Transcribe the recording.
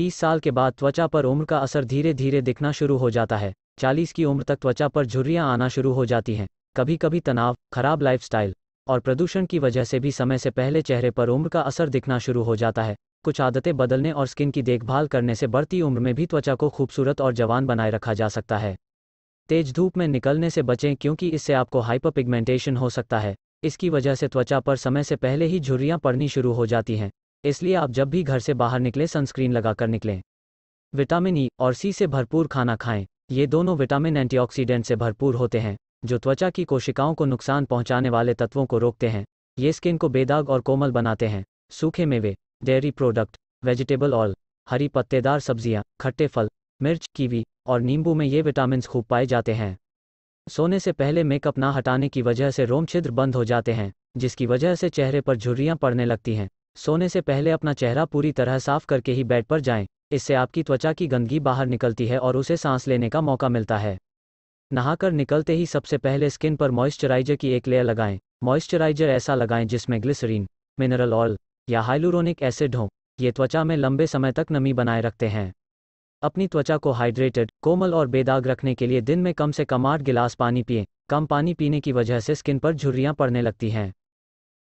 तीस साल के बाद त्वचा पर उम्र का असर धीरे धीरे दिखना शुरू हो जाता है चालीस की उम्र तक त्वचा पर झुर्रियाँ आना शुरू हो जाती हैं कभी कभी तनाव खराब लाइफस्टाइल और प्रदूषण की वजह से भी समय से पहले चेहरे पर उम्र का असर दिखना शुरू हो जाता है कुछ आदतें बदलने और स्किन की देखभाल करने से बढ़ती उम्र में भी त्वचा को खूबसूरत और जवान बनाए रखा जा सकता है तेज धूप में निकलने से बचें क्योंकि इससे आपको हाइपर पिगमेंटेशन हो सकता है इसकी वजह से त्वचा पर समय से पहले ही झुर्रियाँ पड़नी शुरू हो जाती हैं इसलिए आप जब भी घर से बाहर निकले सनस्क्रीन लगाकर निकलें विटामिन ई e और सी से भरपूर खाना खाएं ये दोनों विटामिन एंटीऑक्सीडेंट से भरपूर होते हैं जो त्वचा की कोशिकाओं को नुकसान पहुंचाने वाले तत्वों को रोकते हैं ये स्किन को बेदाग और कोमल बनाते हैं सूखे मेवे डेयरी प्रोडक्ट वेजिटेबल ऑयल हरी पत्तेदार सब्जियां, खट्टे फल मिर्च कीवी और नींबू में ये विटामिन खूब पाए जाते हैं सोने से पहले मेकअप ना हटाने की वजह से रोम छिद्र बंद हो जाते हैं जिसकी वजह से चेहरे पर झुर्रियाँ पड़ने लगती हैं सोने से पहले अपना चेहरा पूरी तरह साफ करके ही बेड पर जाएं, इससे आपकी त्वचा की गंदगी बाहर निकलती है और उसे सांस लेने का मौका मिलता है नहाकर निकलते ही सबसे पहले स्किन पर मॉइस्चराइजर की एक लेयर लगाएं मॉइस्चराइजर ऐसा लगाएं जिसमें ग्लिसरीन मिनरल ऑयल या हाइलुरोनिक एसिड हों ये त्वचा में लंबे समय तक नमी बनाए रखते हैं अपनी त्वचा को हाइड्रेटेड कोमल और बेदाग रखने के लिए दिन में कम से कम आठ गिलास पानी पिए कम पानी पीने की वजह से स्किन पर झुर्रियाँ पड़ने लगती हैं